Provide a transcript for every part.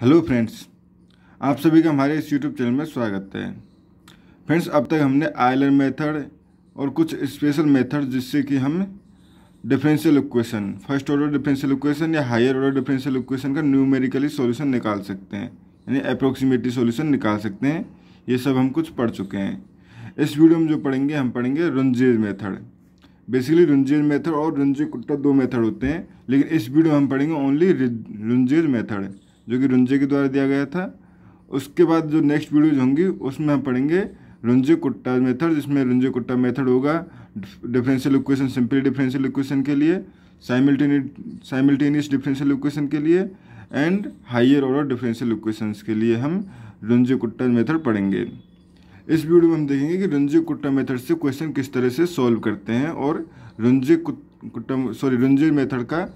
hello friends आप सभी का हमारे इस यूट्यूब चैनल में स्वागत है फ्रेंड्स अब तक हमने आयलर मेथड और कुछ स्पेशल मेथड जिससे कि हम differential equation first order differential equation या हायर ऑर्डर डिफरेंशियल इक्वेशन का न्यूमेरिकली सॉल्यूशन निकाल सकते हैं यानी अप्रोक्सीमेटली सोल्यूशन निकाल सकते हैं ये सब हम कुछ पढ़ चुके हैं इस वीडियो में जो पढ़ेंगे हम पढ़ेंगे Runge's method basically Runge's method और रुंजे कुत्ता दो मेथड होते हैं लेकिन इस वीडियो में हम पढ़ेंगे ओनली रंजीज मेथड जो कि रुंजे के द्वारा दिया गया था उसके बाद जो नेक्स्ट वीडियोज होंगी उसमें हम पढ़ेंगे रुंजे कुट्टा मेथड जिसमें रुंजे कुट्टा मेथड होगा differential equation simple differential equation के लिए साइमिल्टेनियस डिफरेंशियल इक्वेशन के लिए and higher order differential equations के लिए हम रुंजे कुट्टा मेथड पढ़ेंगे इस वीडियो में हम देखेंगे कि रुंजे कुट्टा मेथड से क्वेश्चन किस तरह से सॉल्व करते हैं और Runge Kutta sorry Runge method का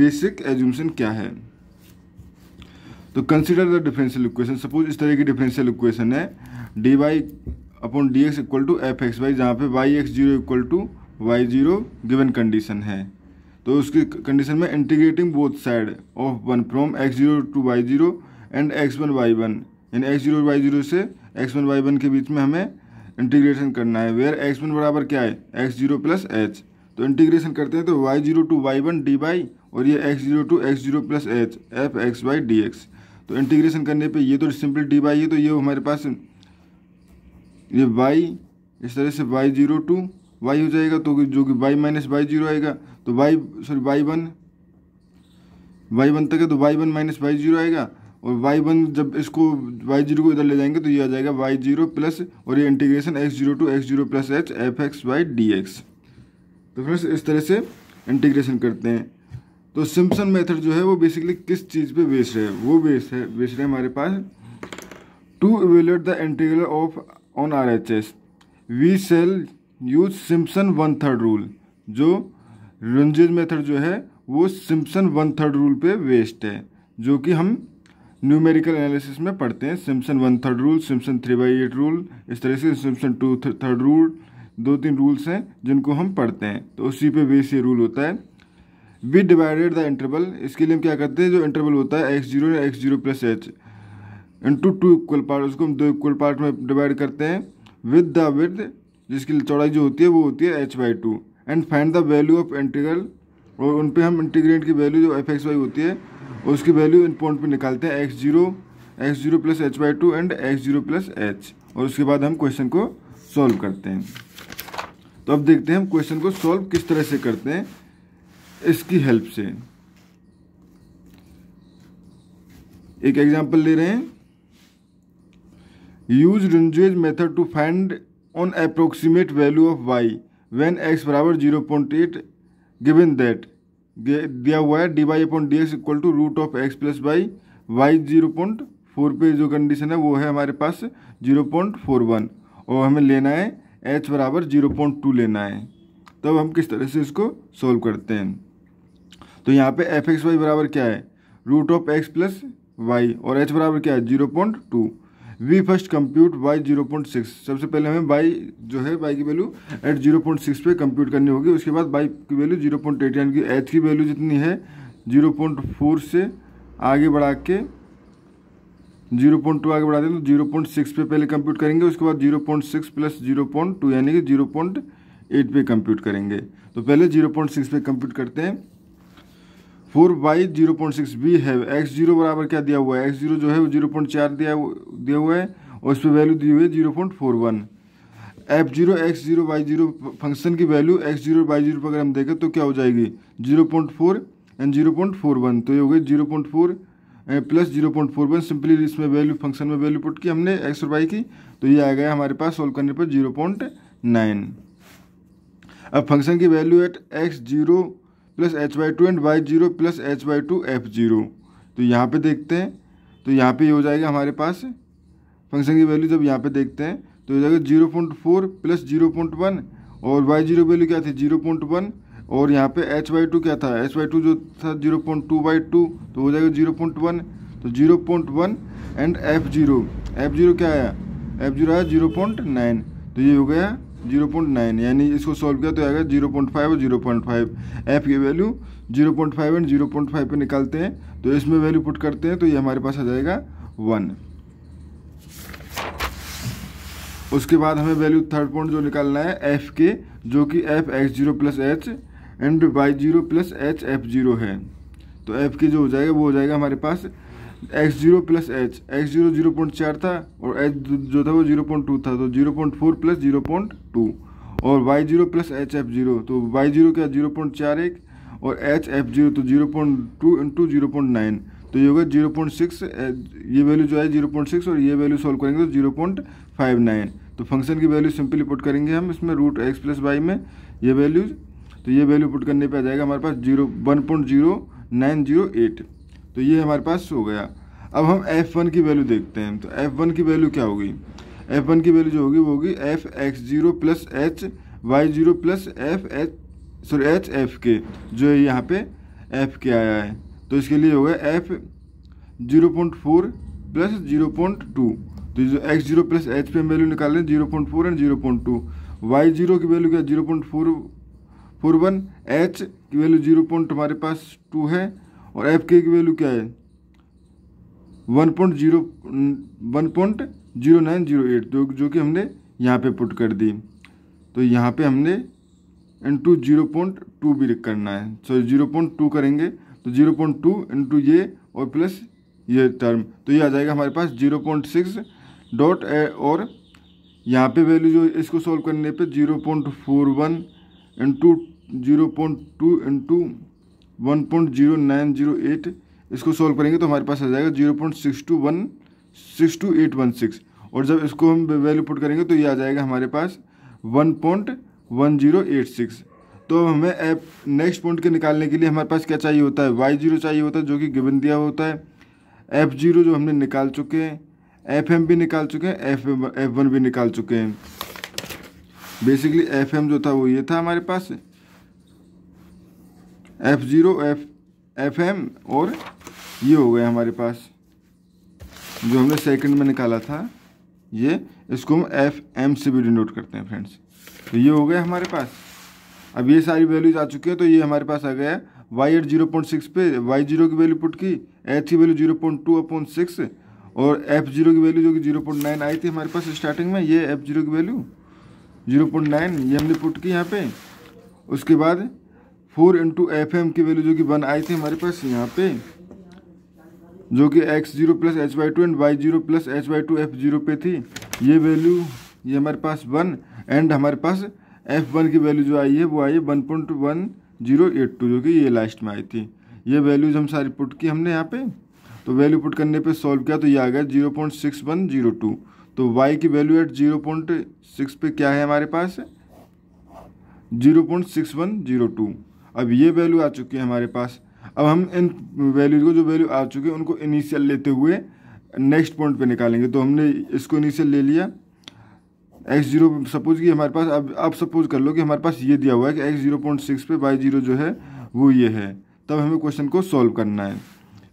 बेसिक एजुम्सन क्या है तो consider the differential equation suppose इस तरह की डिफरेंशियल इक्वेशन है D Y upon D X equal to F X Y जहाँ पे Y X zero equal to Y zero given condition है तो उसकी कंडीशन में integrating both side of one from X zero to Y zero and X one Y one यानी x zero Y zero से X one Y one के बीच में हमें इंटीग्रेशन करना है वेयर एक्स वन बराबर क्या है एक्स जीरो प्लस एच तो इंटीग्रेशन करते हैं तो Y zero to Y one D Y और ये X zero to X zero plus H F X Y D X तो इंटीग्रेशन करने पे ये तो सिंपल डी बाई है तो ये हमारे पास ये वाई इस तरह से वाई जीरो टू वाई हो जाएगा तो जो कि वाई माइनस वाई जीरो आएगा तो Y sorry Y one Y one तक है तो Y one minus Y zero आएगा और वाई वन जब इसको वाई जीरो को इधर ले जाएंगे तो ये आ जाएगा वाई जीरो प्लस और ये integration X zero to X zero plus H F X Y D X तो फ्रेंड्स इस तरह से इंटीग्रेशन करते हैं तो सिम्पसन मेथड जो है वो बेसिकली किस चीज़ पे बेस है वो बेस है बेस है हमारे पास to evaluate the integral of on R H S we shall use Simpson one third rule जो रंजित मेथड जो है वो सिम्पसन वन थर्ड रूल पे बेस्ड है जो कि हम न्यूमेरिकल एनालिसिस में पढ़ते हैं Simpson one third rule Simpson three by eight rule इस तरह से सिम्पसन टू थर्ड रूल दो तीन रूल्स हैं जिनको हम पढ़ते हैं तो उसी पे बेस ये रूल होता है विद डिवाइडेड द इंटरवल इसके लिए हम क्या करते हैं जो इंटरवल होता है X zero X zero plus H into two equal part उसको हम दो इक्वल पार्ट में डिवाइड करते हैं विद द विद जिसकी चौड़ाई जो होती है वो होती है H by two and find the value of integral और उन पर हम इंटीग्रेट की वैल्यू जो एफ एक्स वाई होती है उसकी वैल्यू इन पॉइंट पर निकालते हैं X zero X zero plus H by two and X zero plus H और उसके बाद हम क्वेश्चन को सॉल्व करते हैं तो अब देखते हैं हम क्वेश्चन को सॉल्व किस तरह से करते हैं इसकी हेल्प से एक एग्जांपल ले रहे हैं use Runge's method to find on approximate value of Y when X बराबर zero point eight given that दिया हुआ है D Y upon D X equal to root of X plus Y Y zero point four पे जो condition है वो है हमारे पास जीरो पॉइंट फोर वन और हमें लेना है एच बराबर जीरो पॉइंट टू लेना है तब हम किस तरह से इसको सॉल्व करते हैं तो यहाँ पे एफ एक्स वाई बराबर क्या है root of X plus Y और एच बराबर क्या है zero point two we first compute Y zero point six सबसे पहले हमें बाई जो है बाई की value at zero point six पे कंप्यूट करनी होगी उसके बाद बाई की वैल्यू जीरो पॉइंट एट यानी कि एच की वैल्यू जितनी है जीरो पॉइंट फोर से आगे बढ़ा के जीरो पॉइंट टू आगे बढ़ा दें तो जीरो पॉइंट सिक्स पर पहले कंप्यूट करेंगे उसके बाद zero point six plus zero point two यानी कि जीरो पॉइंट एट पर कंप्यूट करेंगे तो पहले जीरो पॉइंट सिक्स पे कंप्यूट करते हैं for Y zero point six B है एक्स जीरो बराबर क्या दिया हुआ है एक्स जीरो जो है वो जीरो पॉइंट चार दिया दिया हुआ है और इस पर वैल्यू दी हुई है zero point four one F zero X zero Y zero function की value X zero Y zero पर अगर हम देखें तो क्या हो जाएगी zero point four and zero point four one तो ये हो गई zero point four plus zero point four one simply इसमें वैल्यू फंक्शन में वैल्यू पुट की हमने एक्स और वाई की तो ये आ गया हमारे पास सॉल्व करने पर जीरो पॉइंट नाइन अब फंक्शन की value at X zero plus H Y two and Y zero plus H Y two F zero तो यहाँ पे देखते हैं तो यहाँ पे ये हो जाएगा हमारे पास फंक्शन की वैल्यू जब यहाँ पे देखते हैं तो हो जाएगा zero point four plus zero point one और वाई जीरो वैल्यू क्या थी जीरो पॉइंट वन और यहाँ पे एच वाई टू क्या था एच वाई टू जो था zero point two by two तो हो जाएगा जीरो पॉइंट वन तो zero point one and F zero F zero क्या आया एफ जीरो आया जीरो पॉइंट नाइन तो ये हो गया जीरो पॉइंट नाइन यानी इसको सॉल्व किया तो आएगा जीरो पॉइंट फाइव और जीरो पॉइंट फाइव एफ की value zero point five and zero point five पर निकालते हैं तो इसमें वैल्यू पुट करते हैं तो ये हमारे पास आ जाएगा वन उसके बाद हमें वैल्यू थर्ड पॉइंट जो निकालना है एफ के जो कि F X zero plus H and Y zero plus H F zero है तो एफ के जो हो जाएगा वो हो जाएगा हमारे पास X zero plus H X zero zero point चार था और एच जो था वो जीरो पॉइंट टू था तो zero point four plus zero point two और Y zero plus H F zero तो वाई जीरो क्या जीरो पॉइंट चार एक और एच एफ जीरो तो zero point two into zero point nine तो ये होगा जीरो पॉइंट सिक्स ये वैल्यू जो है जीरो पॉइंट सिक्स और ये वैल्यू सॉल्व करेंगे तो जीरो पॉइंट फाइव नाइन तो फंक्शन की वैल्यू सिंपली पुट करेंगे हम इसमें रूट एक्स प्लस वाई में ये वैल्यूज तो ये वैल्यू पुट करने पर आ जाएगा हमारे पास zero one point zero nine zero eight तो ये हमारे पास हो गया अब हम एफ वन की वैल्यू देखते हैं तो एफ़ वन की वैल्यू क्या होगी एफ वन की वैल्यू जो होगी वो होगी F X zero plus H Y zero plus F H sorry H F के जो है यहाँ पे एफ के आया है तो इसके लिए होगा F zero point four plus zero point two तो जो एक्स जीरो प्लस एच पे हम वैल्यू निकाल रहे हैं zero point four and zero point two Y zero की वैल्यू क्या zero point four four one H की वैल्यू जीरो पॉइंट हमारे पास टू है और एफ के की वैल्यू क्या है one point zero one point zero nine zero eight जो जो कि हमने यहाँ पे पुट कर दी तो यहाँ पे हमने इंटू जीरो पॉइंट टू भी करना है सॉरी जीरो पॉइंट टू करेंगे तो जीरो पॉइंट टू इंटू ये और प्लस ये टर्म तो ये आ जाएगा हमारे पास zero point six dot A और यहाँ पे वैल्यू जो इसको सॉल्व करने पे zero point four one into zero point two into one point zero nine zero eight इसको सॉल्व करेंगे तो हमारे पास आ जाएगा zero point six two one six two eight one six और जब इसको हम वैल्यू पुट करेंगे तो ये आ जाएगा हमारे पास one point one zero eight six तो हमें एप नेक्स्ट पॉइंट के निकालने के लिए हमारे पास क्या चाहिए होता है वाई जीरो चाहिए होता है जो कि गिवन दिया होता है एफ जीरो जो हमने निकाल चुके हैं एफ एम भी निकाल चुके हैं एफ एफ वन भी निकाल चुके हैं बेसिकली एफ एम जो था वो ये था हमारे पास F zero F F M और ये हो गया हमारे पास जो हमने सेकंड में निकाला था ये इसको हम एफ एम से भी डिनोट करते हैं फ्रेंड्स तो ये हो गया हमारे पास अब ये सारी वैल्यूज आ चुकी हैं तो ये हमारे पास आ गया Y eight zero point six पे वाई जीरो की वैल्यू पुट की एच की value zero point two upon six और एफ जीरो की वैल्यू जो कि जीरो पॉइंट नाइन आई थी हमारे पास स्टार्टिंग में ये एफ जीरो की वैल्यू जीरो पॉइंट नाइन ये हमने पुट की यहाँ पे उसके बाद फोर इंटू एफ एम की वैल्यू जो कि वन आई थी हमारे पास यहाँ पे जो कि X zero plus H Y two and Y zero plus H Y two F zero पे थी ये वैल्यू ये हमारे पास वन एंड हमारे पास एफ वन की वैल्यू जो आई है वो आई है one point one zero eight two जो कि ये लास्ट में आई थी ये वैल्यूज हम सारी पुट की हमने यहाँ पे तो वैल्यू पुट करने पे सॉल्व किया तो ये आ गया zero point six one zero two तो वाई की value at zero point six पे क्या है हमारे पास zero point six one zero two अब ये वैल्यू आ चुकी है हमारे पास अब हम इन वैल्यूज को जो वैल्यू आ चुकी है उनको इनिशियल लेते हुए नेक्स्ट पॉइंट पे निकालेंगे तो हमने इसको इनिशियल ले लिया एक्स जीरो सपोज कि हमारे पास अब आप सपोज कर लो कि हमारे पास ये दिया हुआ है कि एक्स जीरो पॉइंट सिक्स पे वाई जीरो जो है वो ये है तब हमें क्वेश्चन को सॉल्व करना है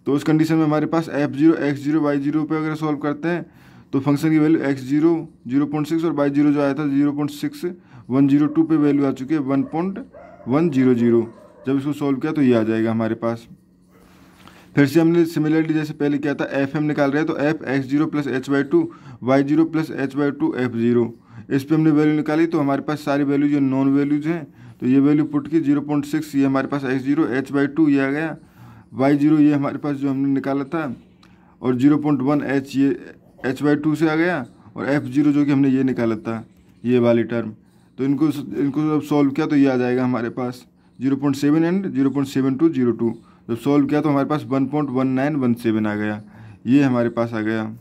तो उस कंडीशन में हमारे पास F zero X zero Y zero पर अगर सॉल्व करते हैं तो फंक्शन की value X zero zero point six और वाई जीरो जो आया था zero point six one zero two पर वैल्यू आ चुकी है one point one zero zero जब इसको सॉल्व किया तो ये आ जाएगा हमारे पास फिर से हमने सिमिलरली जैसे पहले किया था एफ एम निकाल रहे हैं तो F X zero plus H Y two Y zero plus H Y two F zero इस पर हमने वैल्यू निकाली तो हमारे पास सारी वैल्यू जो नॉन वैल्यूज हैं तो ये वैल्यू पुट की जीरो पॉइंट सिक्स ये हमारे पास X zero H Y two ये आ गया वाई जीरो ये हमारे पास जो हमने निकाला था और जीरो पॉइंट वन एच ये एच वाई टू से आ गया और एफ जीरो जो कि हमने ये निकाला था ये वाली टर्म तो इनको इनको जब सॉल्व किया तो ये आ जाएगा हमारे पास zero point seven and zero point seven two zero two जब सॉल्व किया तो हमारे पास one point one nine one seven आ गया ये हमारे पास आ गया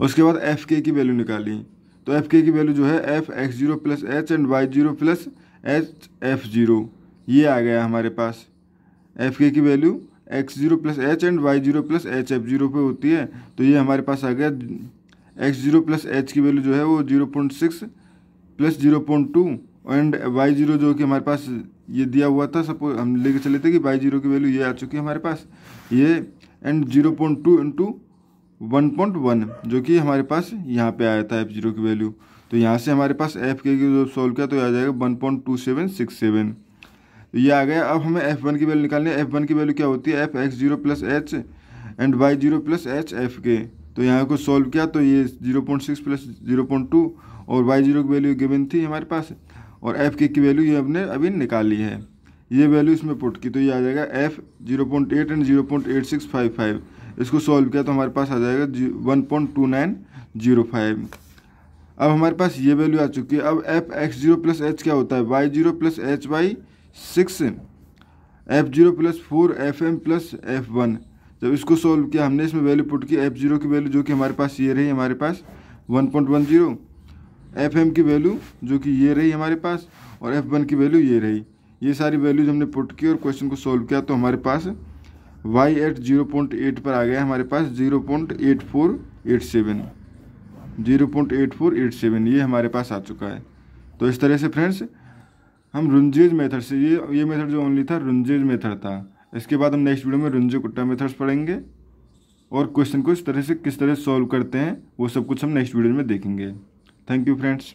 उसके बाद एफ के की वैल्यू निकाली तो एफ के की वैल्यू जो है F X zero plus H and Y zero plus H F zero ये आ गया हमारे पास एफ के की value X zero plus H and Y zero plus H F zero पर होती है तो ये हमारे पास आ गया एक्स जीरो प्लस एच की वैल्यू जो है वो zero point six plus zero point two and Y zero जो कि हमारे पास ये दिया हुआ था सपोज हम लेके चले थे कि वाई जीरो की वैल्यू ये आ चुकी है हमारे पास ये and zero point two into one point one जो कि हमारे पास यहाँ पे आया था एफ जीरो की वैल्यू तो यहाँ से हमारे पास एफ के जो सॉल्व किया तो आ जाएगा one point two seven six seven तो ये आ गया अब हमें एफ वन की वैल्यू निकालनी है एफ वन की वैल्यू क्या होती है F X zero plus H and Y zero plus H F के तो यहाँ को सॉल्व किया तो ये zero point six plus zero point two और वाई जीरो की वैल्यू गिवन थी हमारे पास और एफ़ के की वैल्यू ये हमने अभी निकाल ली है ये वैल्यू इसमें पुट की तो ये आ जाएगा F zero point eight and zero point eight six five five इसको सॉल्व किया तो हमारे पास आ जाएगा one point two nine zero five अब हमारे पास ये वैल्यू आ चुकी है अब F X zero plus H क्या होता है Y zero plus H Y six F zero plus four F M plus F one जब इसको सॉल्व किया हमने इसमें वैल्यू पुट की एफ जीरो की वैल्यू जो कि हमारे पास ये रही हमारे पास one point one zero F M की वैल्यू जो कि ये रही हमारे पास और एफ वन की वैल्यू ये रही ये सारी वैल्यूज हमने पुट की और क्वेश्चन को सॉल्व किया तो हमारे पास Y eight zero point eight पर आ गया हमारे पास zero point eight four eight seven zero point eight four eight seven ये हमारे पास आ चुका है तो इस तरह से फ्रेंड्स हम रुंजेज मेथड से ये ये मेथड जो ओनली था रुंजेज मेथड था इसके बाद हम नेक्स्ट वीडियो में रुंजे कुट्टा मेथड्स पढ़ेंगे और क्वेश्चन को इस तरह से किस तरह सॉल्व करते हैं वो सब कुछ हम नेक्स्ट वीडियो में देखेंगे thank you friends